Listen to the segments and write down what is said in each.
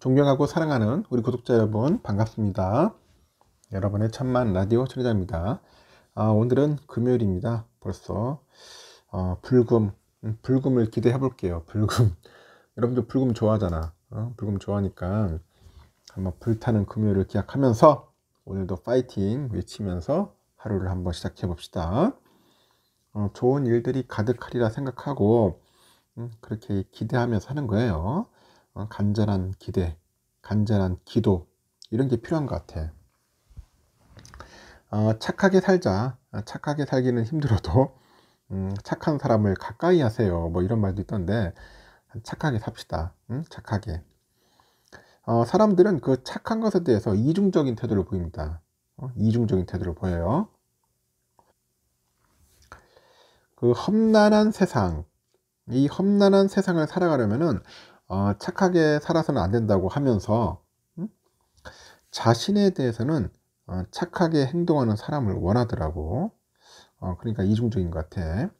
존경하고 사랑하는 우리 구독자 여러분 반갑습니다. 여러분의 천만 라디오 천리자입니다. 아, 오늘은 금요일입니다. 벌써 어, 불금 음, 불금을 기대해 볼게요. 불금 여러분들 불금 좋아하잖아. 어? 불금 좋아하니까 한번 불타는 금요일을 기약하면서 오늘도 파이팅 외치면서 하루를 한번 시작해 봅시다. 어, 좋은 일들이 가득하리라 생각하고 음, 그렇게 기대하며 사는 거예요. 어, 간절한 기대, 간절한 기도 이런 게 필요한 것 같아. 어, 착하게 살자. 어, 착하게 살기는 힘들어도 음, 착한 사람을 가까이 하세요. 뭐 이런 말도 있던데 착하게 삽시다. 응? 착하게. 어, 사람들은 그 착한 것에 대해서 이중적인 태도를 보입니다. 어? 이중적인 태도를 보여요. 그 험난한 세상, 이 험난한 세상을 살아가려면은 어, 착하게 살아서는 안 된다고 하면서 음? 자신에 대해서는 어, 착하게 행동하는 사람을 원하더라고. 어, 그러니까 이중적인 것 같아.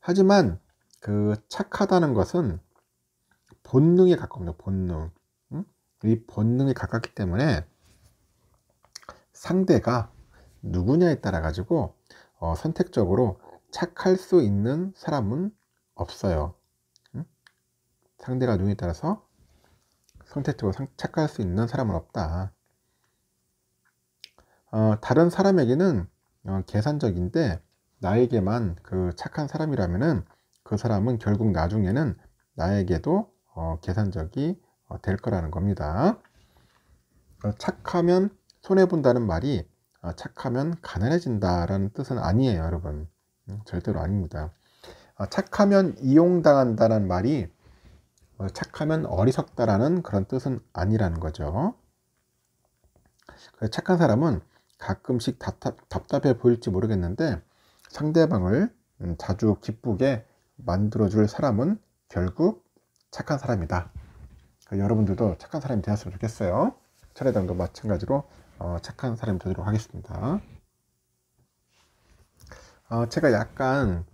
하지만 그 착하다는 것은 본능에 가깝니다. 본능. 음? 이 본능에 가깝기 때문에 상대가 누구냐에 따라 가지고 어, 선택적으로 착할 수 있는 사람은 없어요. 상대가 눈에 따라서 선택적으로 착각할 수 있는 사람은 없다. 어, 다른 사람에게는 어, 계산적인데 나에게만 그 착한 사람이라면은 그 사람은 결국 나중에는 나에게도 어, 계산적이 어, 될 거라는 겁니다. 어, 착하면 손해 본다는 말이 어, 착하면 가난해진다라는 뜻은 아니에요, 여러분. 음, 절대로 아닙니다. 어, 착하면 이용당한다는 말이 착하면 어리석다라는 그런 뜻은 아니라는 거죠. 착한 사람은 가끔씩 답답, 해 보일지 모르겠는데 상대방을 음, 자주 기쁘게 만들어줄 사람은 결국 착한 사람이다. 그 여러분들도 착한 사람이 되었으면 좋겠어요. 철회당도 마찬가지로 어, 착한 사람이 되도록 하겠습니다. 어, 제가 약간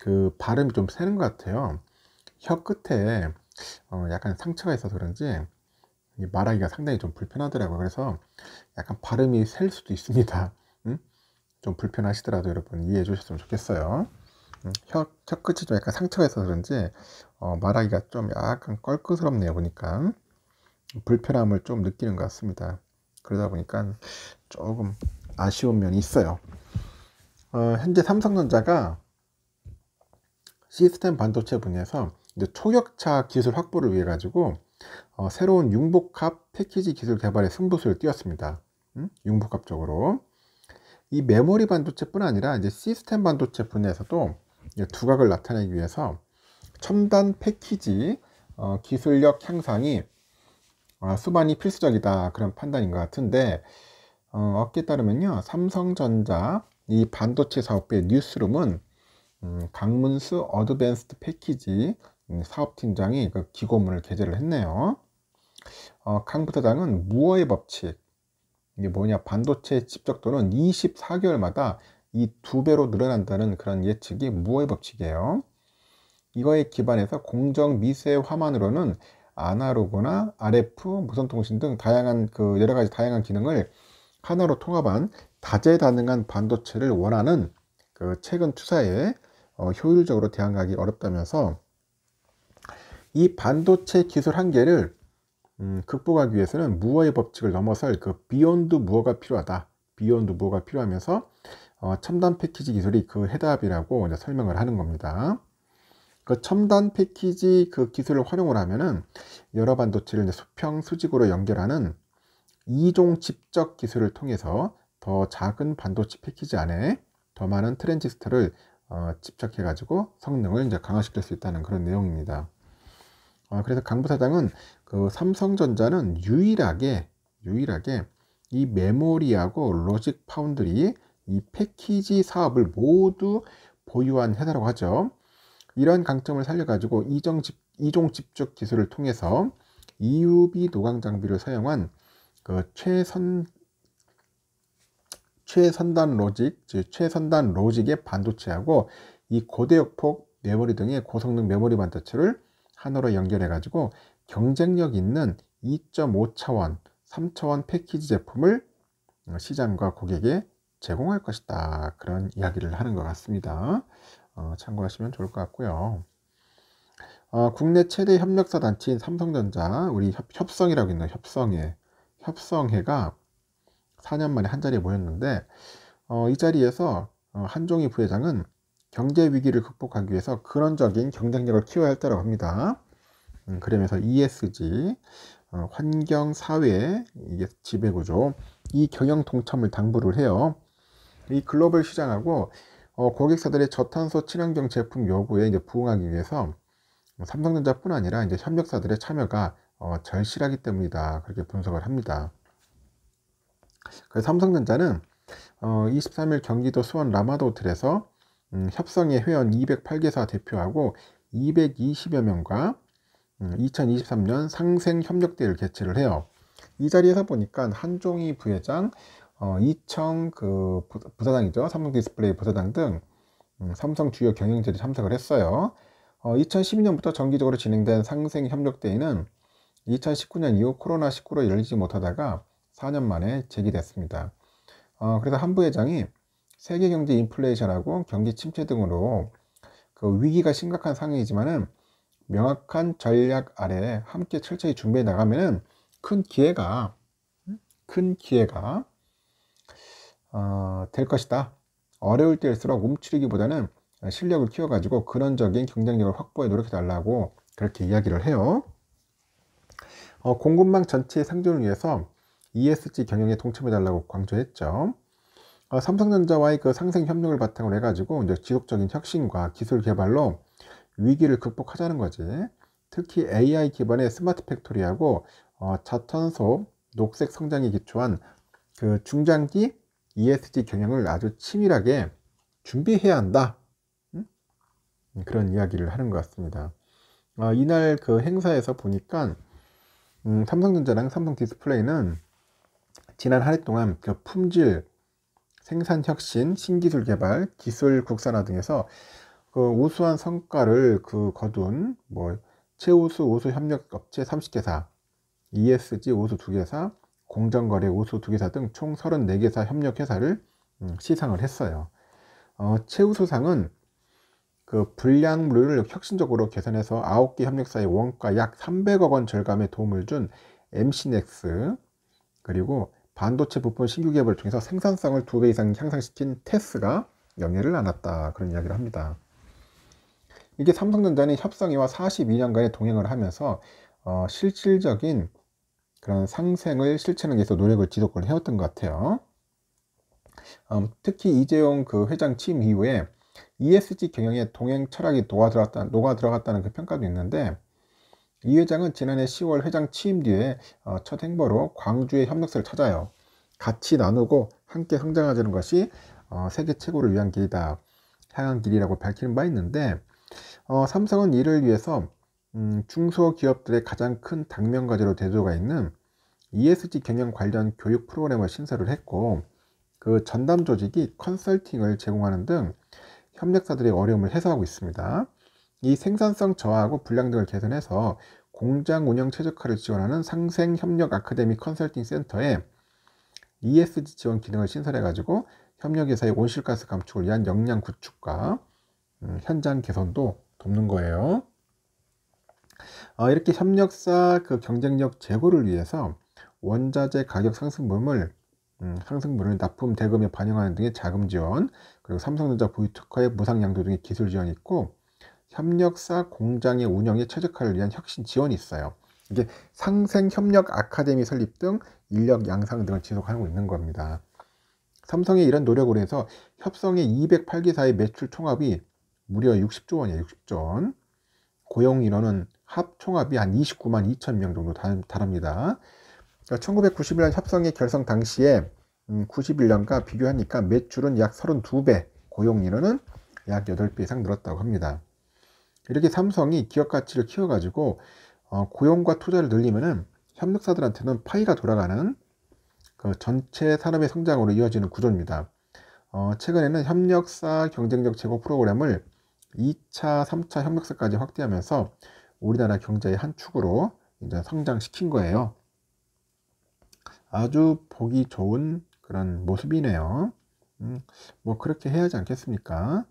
그 발음이 좀 새는 것 같아요. 혀 끝에 어, 약간 상처가 있어서 그런지 말하기가 상당히 좀 불편하더라고요. 그래서 약간 발음이 셀 수도 있습니다. 음? 좀 불편하시더라도 여러분 이해해 주셨으면 좋겠어요. 음, 혀, 혀 끝이 좀 약간 상처가 있어서 그런지 어, 말하기가 좀 약간 껄끄스럽네요. 보니까 음, 불편함을 좀 느끼는 것 같습니다. 그러다 보니까 조금 아쉬운 면이 있어요. 어, 현재 삼성전자가 시스템 반도체 분야에서 이제 초격차 기술 확보를 위해 가지고 어, 새로운 융복합 패키지 기술 개발에 승부수를 띄웠습니다. 음? 융복합적으로 이 메모리 반도체뿐 아니라 이제 시스템 반도체 분야에서도 두각을 나타내기 위해서 첨단 패키지 어, 기술력 향상이 어, 수반이 필수적이다 그런 판단인 것 같은데 어, 업계에 따르면요 삼성전자 이 반도체 사업부의 뉴스룸은 음, 강문수 어드밴스드 패키지 사업팀장이 그 기고문을 게재를 했네요. 어, 강 부사장은 무어의 법칙, 이게 뭐냐, 반도체 집적도는 24개월마다 이 두 배로 늘어난다는 그런 예측이 무어의 법칙이에요. 이거에 기반해서 공정 미세 화만으로는 아날로그나 RF, 무선통신 등 다양한 그 여러 가지 다양한 기능을 하나로 통합한 다재다능한 반도체를 원하는 그 최근 투사에 어, 효율적으로 대항하기 어렵다면서 이 반도체 기술 한계를 음, 극복하기 위해서는 무어의 법칙을 넘어설 그 비욘드 무어가 필요하다. 비욘드 무어가 필요하면서 어, 첨단 패키지 기술이 그 해답이라고 이제 설명을 하는 겁니다. 그 첨단 패키지 그 기술을 활용을 하면은 여러 반도체를 이제 수평 수직으로 연결하는 이종 집적 기술을 통해서 더 작은 반도체 패키지 안에 더 많은 트랜지스터를 어, 집착해 가지고 성능을 이제 강화시킬 수 있다는 그런 내용입니다. 어, 그래서 강 부사장은 그 삼성전자는 유일하게 유일하게 이 메모리하고 로직 파운드리 이 패키지 사업을 모두 보유한 회사라고 하죠. 이런 강점을 살려가지고 이종, 집, 이종 집적 기술을 통해서 EUV 노광 장비를 사용한 그 최선 최선단 로직, 즉 최선단 로직의 반도체하고 이 고대역폭 메모리 등의 고성능 메모리 반도체를 한으로 연결해가지고 경쟁력 있는 2.5차원, 3차원 패키지 제품을 어, 시장과 고객에 제공할 것이다. 그런 이야기를 하는 것 같습니다. 어, 참고하시면 좋을 것 같고요. 어, 국내 최대 협력사 단체인 삼성전자, 우리 협, 성이라고 있는 협성회. 협성회가 4년 만에 한 자리에 모였는데, 어, 이 자리에서 어, 한종희 부회장은 경제 위기를 극복하기 위해서 근원적인 경쟁력을 키워야 할 때라고 합니다. 음, 그러면서 ESG, 어, 환경, 사회, 이게 지배구조, 이 경영 동참을 당부를 해요. 이 글로벌 시장하고 어, 고객사들의 저탄소 친환경 제품 요구에 이제 부응하기 위해서 삼성전자뿐 아니라 이제 협력사들의 참여가 어, 절실하기 때문이다. 그렇게 분석을 합니다. 그래서 삼성전자는 어, 23일 경기도 수원 라마도 호텔에서 음, 협성의 회원 208개사 대표하고 220여 명과 음, 2023년 상생 협력대회를 개최를 해요. 이 자리에서 보니까 한종희 부회장, 어, 이청 그 부사장이죠. 삼성 디스플레이 부사장 등 음, 삼성 주요 경영진이 참석을 했어요. 어, 2012년부터 정기적으로 진행된 상생 협력대회는 2019년 이후 코로나19로 열리지 못하다가 4년 만에 재개됐습니다. 어, 그래서 한 부회장이 세계 경제 인플레이션하고 경기 침체 등으로 그 위기가 심각한 상황이지만은 명확한 전략 아래 함께 철저히 준비해 나가면은 큰 기회가 큰 기회가 어, 될 것이다. 어려울 때일수록 움츠리기보다는 실력을 키워가지고 근원적인 경쟁력을 확보해 노력해 달라고 그렇게 이야기를 해요. 어, 공급망 전체의 상존을 위해서 ESG 경영에 동참해 달라고 강조했죠. 어, 삼성전자와의 그 상생 협력을 바탕으로 해가지고 이제 지속적인 혁신과 기술 개발로 위기를 극복하자는 거지. 특히 AI 기반의 스마트 팩토리하고 어, 자탄소 녹색 성장에 기초한 그 중장기 ESG 경영을 아주 치밀하게 준비해야 한다. 음? 음? 그런 이야기를 하는 것 같습니다. 어, 이날 그 행사에서 보니까 음, 삼성전자랑 삼성 디스플레이는 지난 한 해 동안 그 품질, 생산 혁신, 신기술 개발, 기술 국산화 등에서 그 우수한 성과를 그 거둔 뭐 최우수 우수 협력 업체 30개사, ESG 우수 2개사, 공정거래 우수 2개사 등 총 34개사 협력 회사를 음, 시상을 했어요. 어, 최우수상은 그 불량물을 혁신적으로 개선해서 9개 협력사의 원가 약 300억 원 절감에 도움을 준 MC넥스 그리고 반도체 부품 신규 개발을 통해서 생산성을 두 배 이상 향상시킨 테스가 영예를 안았다 그런 이야기를 합니다. 이게 삼성전자는 협상이와 42년간의 동행을 하면서 어, 실질적인 그런 상생을 실천하기 위해서 노력을 지속적 해왔던 것 같아요. 음, 특히 이재용 그 회장 취임 이후에 ESG 경영의 동행 철학이 녹아 들어갔다는 그 평가도 있는데 이 회장은 지난해 10월 회장 취임 뒤에 어, 첫 행보로 광주의 협력사를 찾아요. 같이 나누고 함께 성장하자는 것이 어, 세계 최고를 위한 길이다. 향한 길이라고 밝히는 바 있는데 어, 삼성은 이를 위해서 음, 중소기업들의 가장 큰 당면 과제로 대두가 있는 ESG 경영 관련 교육 프로그램을 신설을 했고 그 전담 조직이 컨설팅을 제공하는 등 협력사들의 어려움을 해소하고 있습니다. 이 생산성 저하하고 불량 등을 개선해서 공장 운영 최적화를 지원하는 상생협력 아카데미 컨설팅 센터에 ESG 지원 기능을 신설해가지고 협력회사의 온실가스 감축을 위한 역량 구축과 음, 현장 개선도 돕는 거예요. 어, 이렇게 협력사 그 경쟁력 제고를 위해서 원자재 가격 상승물을 음, 상승물을 납품 대금에 반영하는 등의 자금 지원, 그리고 삼성전자 보유 특허의 무상 양도 등의 기술 지원이 있고 협력사 공장의 운영에 최적화를 위한 혁신 지원이 있어요. 이게 상생 협력 아카데미 설립 등 인력 양상 등을 지속하고 있는 겁니다. 삼성의 이런 노력으로 해서 협성의 208기사의 매출 총합이 무려 60조 원이에요. 60조 원. 고용 인원은 합 총합이 한 29만 2천 명 정도 달합니다. 그러니까 1991년 협성의 결성 당시에 91년과 음, 비교하니까 매출은 약 32배, 고용 인원은 약 8배 이상 늘었다고 합니다. 이렇게 삼성이 기업 가치를 키워가지고 어, 고용과 투자를 늘리면은 협력사들한테는 파이가 돌아가는 그 전체 산업의 성장으로 이어지는 구조입니다. 어, 최근에는 협력사 경쟁력 제고 프로그램을 2차, 3차 협력사까지 확대하면서 우리나라 경제의 한 축으로 이제 성장시킨 거예요. 아주 보기 좋은 그런 모습이네요. 음, 뭐 그렇게 해야지 않겠습니까?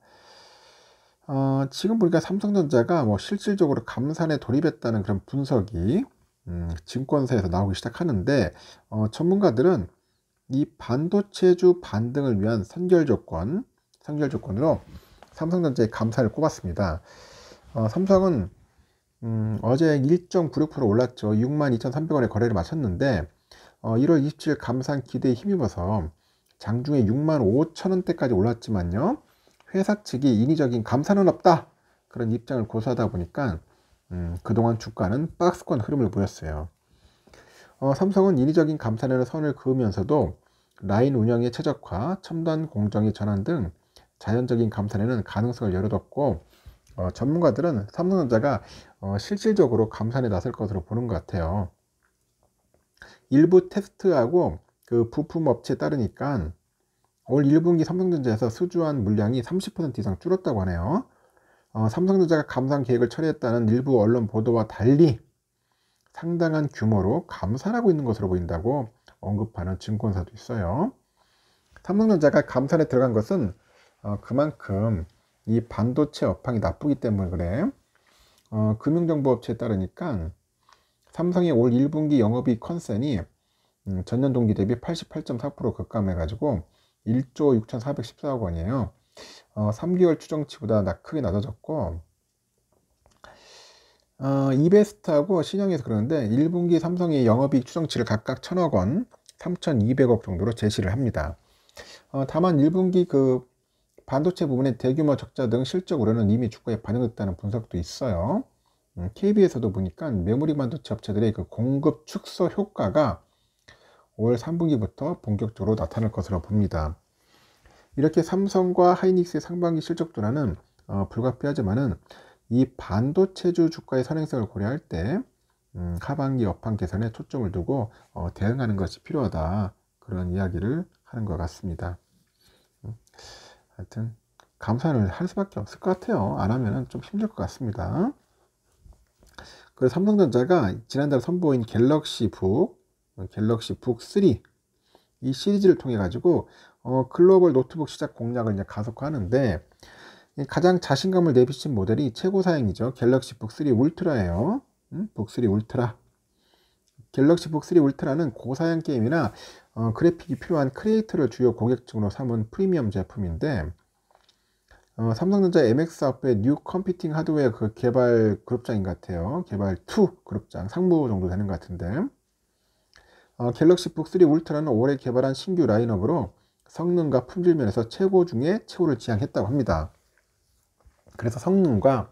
어, 지금 보니까 삼성전자가 뭐 실질적으로 감산에 돌입했다는 그런 분석이 음, 증권사에서 나오기 시작하는데 어, 전문가들은 이 반도체주 반등을 위한 선결 조건, 선결 조건으로 삼성전자의 감사를 꼽았습니다. 어, 삼성은 음, 어제 1.96% 올랐죠. 62,300원에 거래를 마쳤는데 어, 1월 27일 감산 기대에 힘입어서 장중에 65,000원대까지 올랐지만요. 회사 측이 인위적인 감사는 없다 그런 입장을 고수하다 보니까 음, 그동안 주가는 박스권 흐름을 보였어요. 어, 삼성은 인위적인 감산에는 선을 그으면서도 라인 운영의 최적화, 첨단 공정의 전환 등 자연적인 감산에는 가능성을 열어뒀고 어, 전문가들은 삼성전자가 어, 실질적으로 감산에 나설 것으로 보는 것 같아요. 일부 테스트하고 그 부품 업체에 따르니까 올 1분기 삼성전자에서 수주한 물량이 30% 이상 줄었다고 하네요. 어, 삼성전자가 감산 계획을 처리했다는 일부 언론 보도와 달리 상당한 규모로 감산하고 있는 것으로 보인다고 언급하는 증권사도 있어요. 삼성전자가 감산에 들어간 것은 어, 그만큼 이 반도체 업황이 나쁘기 때문에 그래. 어, 금융정보업체에 따르니까 삼성의 올 1분기 영업이익 컨센이 음, 전년 동기 대비 88.4% 급감해가지고 1조 6,414억 원이에요. 어, 3개월 추정치보다 나, 크게 낮아졌고 어, 이베스트하고 신영에서 그러는데 1분기 삼성의 영업이익 추정치를 각각 1,000억 원, 3,200억 정도로 제시를 합니다. 어, 다만 1분기 그 반도체 부분의 대규모 적자 등 실적 우려는 이미 주가에 반영됐다는 분석도 있어요. 음, KB에서도 보니까 메모리 반도체 업체들의 그 공급 축소 효과가 5월 3분기부터 본격적으로 나타날 것으로 봅니다. 이렇게 삼성과 하이닉스의 상반기 실적 도화는 어, 불가피하지만은 이 반도체주 주가의 선행성을 고려할 때 음, 하반기 업황 개선에 초점을 두고 어, 대응하는 것이 필요하다 그런 이야기를 하는 것 같습니다. 음, 하여튼 감산을 할 수밖에 없을 것 같아요. 안 하면은 좀 힘들 것 같습니다. 그래서 삼성전자가 지난달 선보인 갤럭시 북 갤럭시 북 3, 이 시리즈를 통해 가지고 어, 글로벌 노트북 시작 공략을 이제 가속화하는데 가장 자신감을 내비친 모델이 최고 사양이죠. 갤럭시 북3 울트라예요. 음? 북3 울트라. 갤럭시 북3 울트라는 고사양 게임이나 어, 그래픽이 필요한 크리에이터를 주요 고객층으로 삼은 프리미엄 제품인데 어, 삼성전자 MX 사앞의뉴 컴퓨팅 하드웨어 그 개발 그룹장인 것 같아요. 개발 2 그룹장 상무 정도 되는 것 같은데 어, 갤럭시북 3 울트라는 올해 개발한 신규 라인업으로 성능과 품질 면에서 최고 중에 최고를 지향했다고 합니다. 그래서 성능과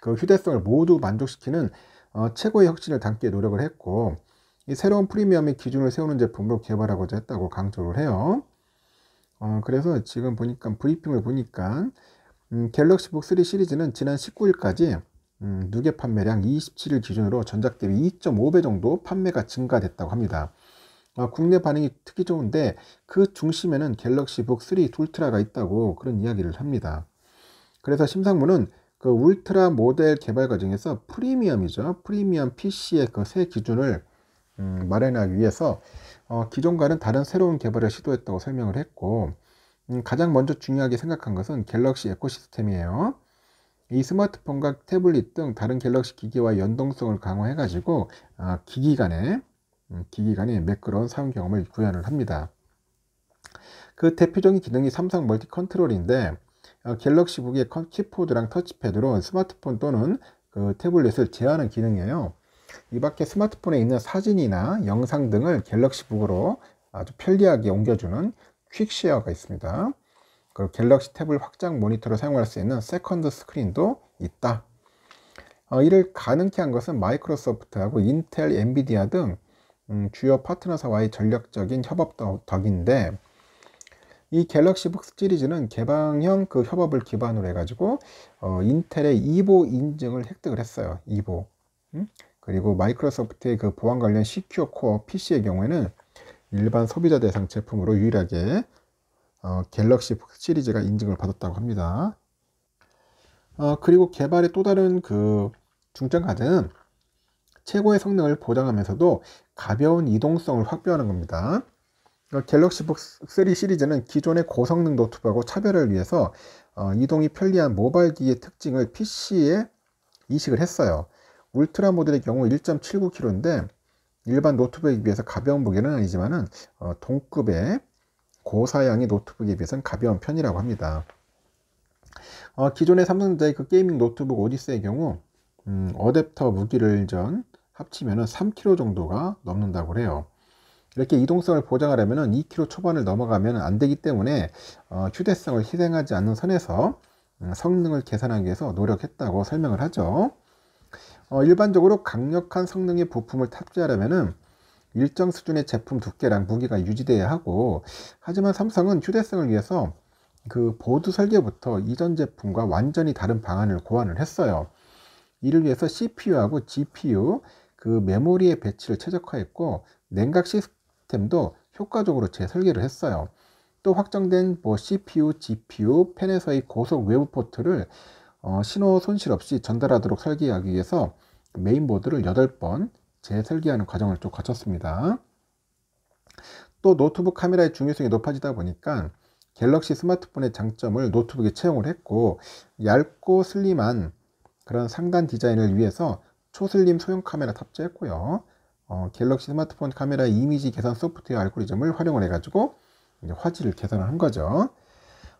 그 휴대성을 모두 만족시키는 어, 최고의 혁신을 담기 노력을 했고 이 새로운 프리미엄의 기준을 세우는 제품으로 개발하고자 했다고 강조를 해요. 어, 그래서 지금 보니까 브리핑을 보니까 음, 갤럭시북 3 시리즈는 지난 19일까지 음, 누계 판매량 27일 기준으로 전작 대비 2.5배 정도 판매가 증가됐다고 합니다. 아, 국내 반응이 특히 좋은데 그 중심에는 갤럭시 북3 울트라가 있다고 그런 이야기를 합니다. 그래서 심상무는 그 울트라 모델 개발 과정에서 프리미엄이죠. 프리미엄 PC의 그 새 기준을 음, 마련하기 위해서 어, 기존과는 다른 새로운 개발을 시도했다고 설명을 했고 음, 가장 먼저 중요하게 생각한 것은 갤럭시 에코시스템이에요. 이 스마트폰과 태블릿 등 다른 갤럭시 기기와 연동성을 강화해가지고 아, 기기 간에 음, 기기 간에 매끄러운 사용 경험을 구현을 합니다. 그 대표적인 기능이 삼성 멀티 컨트롤인데 어, 갤럭시북의 키포드랑 터치패드로 스마트폰 또는 그 태블릿을 제어하는 기능이에요. 이 밖에 스마트폰에 있는 사진이나 영상 등을 갤럭시북으로 아주 편리하게 옮겨주는 퀵쉐어가 있습니다. 그리고 갤럭시 탭을 확장 모니터로 사용할 수 있는 세컨드 스크린도 있다. 어, 이를 가능케 한 것은 마이크로소프트하고 인텔, 엔비디아 등 음, 주요 파트너사와의 전력적인 협업 덕인데 이 갤럭시 북 시리즈는 개방형 그 협업을 기반으로 해가지고 어, 인텔의 2보 인증을 획득을 했어요. 2보 음? 그리고 마이크로소프트의 그 보안 관련 시큐어 코어 PC의 경우에는 일반 소비자 대상 제품으로 유일하게 어, 갤럭시 시리즈가 인증을 받았다고 합니다. 어, 그리고 개발의 또 다른 그 중점 과제는 최고의 성능을 보장하면서도 가벼운 이동성을 확보하는 겁니다. 어, 갤럭시북 3 시리즈는 기존의 고성능 노트북하고 차별을 위해서 어, 이동이 편리한 모바일기의 기 특징을 PC에 이식을 했어요. 울트라 모델의 경우 1.79kg인데 일반 노트북에 비해서 가벼운 무게는 아니지만 어, 동급의 고사양의 노트북에 비해서는 가벼운 편이라고 합니다. 어, 기존의 삼성전자의 그 게이밍 노트북 오디스의 경우 음, 어댑터 무기를 전 합치면 3kg 정도가 넘는다고 해요. 이렇게 이동성을 보장하려면 2kg 초반을 넘어가면 안 되기 때문에 어, 휴대성을 희생하지 않는 선에서 음, 성능을 계산하기 위해서 노력했다고 설명을 하죠. 어, 일반적으로 강력한 성능의 부품을 탑재하려면 일정 수준의 제품 두께랑 무게가 유지돼야 하고 하지만 삼성은 휴대성을 위해서 그 보드 설계부터 이전 제품과 완전히 다른 방안을 고안을 했어요. 이를 위해서 CPU하고 GPU 그 메모리의 배치를 최적화했고 냉각 시스템도 효과적으로 재설계를 했어요. 또 확정된 뭐 CPU, GPU, 펜에서의 고속 외부 포트를 어, 신호 손실 없이 전달하도록 설계하기 위해서 메인보드를 8번, 재설계하는 과정을 쭉 거쳤습니다. 또 노트북 카메라의 중요성이 높아지다 보니까 갤럭시 스마트폰의 장점을 노트북에 채용을 했고 얇고 슬림한 그런 상단 디자인을 위해서 초슬림 소형 카메라 탑재했고요. 어, 갤럭시 스마트폰 카메라 이미지 개선 소프트웨어 알고리즘을 활용을 해가지고 화질을 개선을 한 거죠.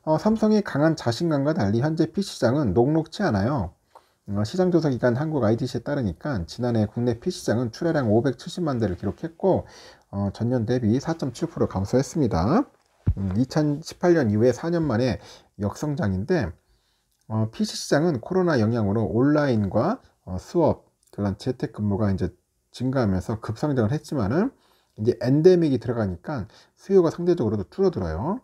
어, 삼성의 강한 자신감과 달리 현재 PC 장은 녹록치 않아요. 어, 시장조사기관 한국 IDC에 따르니까 지난해 국내 PC장은 출하량 570만 대를 기록했고 어, 전년 대비 4.7% 감소했습니다. 음, 2018년 이후에 4년 만에 역성장인데 어, PC 시장은 코로나 영향으로 온라인과 어, 수업 그런 재택근무가 이제 증가하면서 급성장을 했지만은 이제 엔데믹이 들어가니까 수요가 상대적으로도 줄어들어요.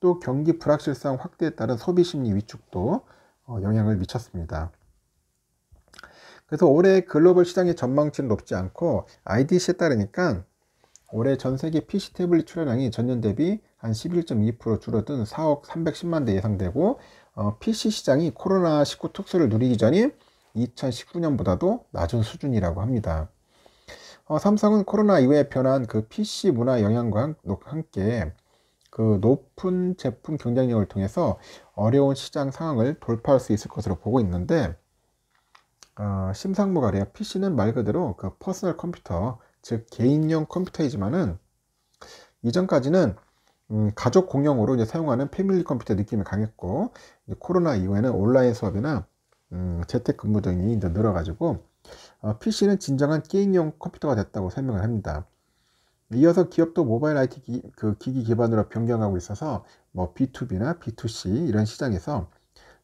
또 경기 불확실성 확대에 따른 소비 심리 위축도 어, 영향을 미쳤습니다. 그래서 올해 글로벌 시장의 전망치는 높지 않고 IDC에 따르니까 올해 전 세계 PC 태블릿 출하량이 전년 대비 한 11.2% 줄어든 4억 310만 대 예상되고 어, PC 시장이 코로나19 특수를 누리기 전인 2019년보다도 낮은 수준이라고 합니다. 어, 삼성은 코로나 이후에 변한 그 PC 문화 영향과 함께 그 높은 제품 경쟁력을 통해서 어려운 시장 상황을 돌파할 수 있을 것으로 보고 있는데 어, 심상무가래요. PC는 말 그대로 그 퍼스널 컴퓨터, 즉 개인용 컴퓨터이지만은 이전까지는 음, 가족 공용으로 이제 사용하는 패밀리 컴퓨터 느낌이 강했고 코로나 이후에는 온라인 수업이나 음, 재택근무 등이 이제 늘어가지고 어, PC는 진정한 게임용 컴퓨터가 됐다고 설명을 합니다. 이어서 기업도 모바일 IT 기, 그 기기 기반으로 변경하고 있어서 뭐 B2B나 B2C 이런 시장에서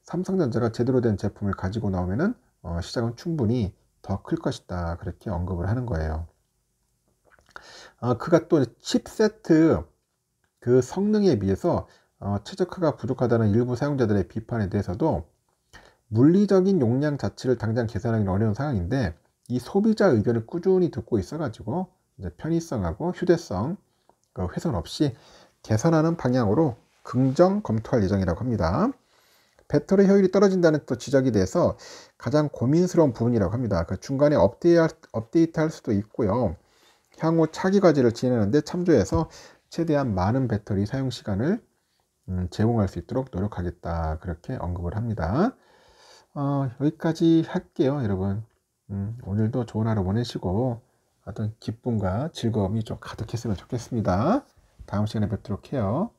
삼성전자가 제대로 된 제품을 가지고 나오면은 어, 시작은 충분히 더 클 것이다 그렇게 언급을 하는 거예요. 어, 그가 또 칩세트 그 성능에 비해서 어, 최적화가 부족하다는 일부 사용자들의 비판에 대해서도 물리적인 용량 자체를 당장 계산하기는 어려운 상황인데 이 소비자 의견을 꾸준히 듣고 있어가지고 편의성하고 휴대성 그 훼손 없이 개선하는 방향으로 긍정 검토할 예정이라고 합니다. 배터리 효율이 떨어진다는 또 지적이 돼서 가장 고민스러운 부분이라고 합니다. 그 중간에 업데이트 할 수도 있고요. 향후 차기 과제를 진행하는데 참조해서 최대한 많은 배터리 사용 시간을 음, 제공할 수 있도록 노력하겠다. 그렇게 언급을 합니다. 어, 여기까지 할게요, 여러분. 음, 오늘도 좋은 하루 보내시고 어떤 기쁨과 즐거움이 좀 가득했으면 좋겠습니다. 다음 시간에 뵙도록 해요.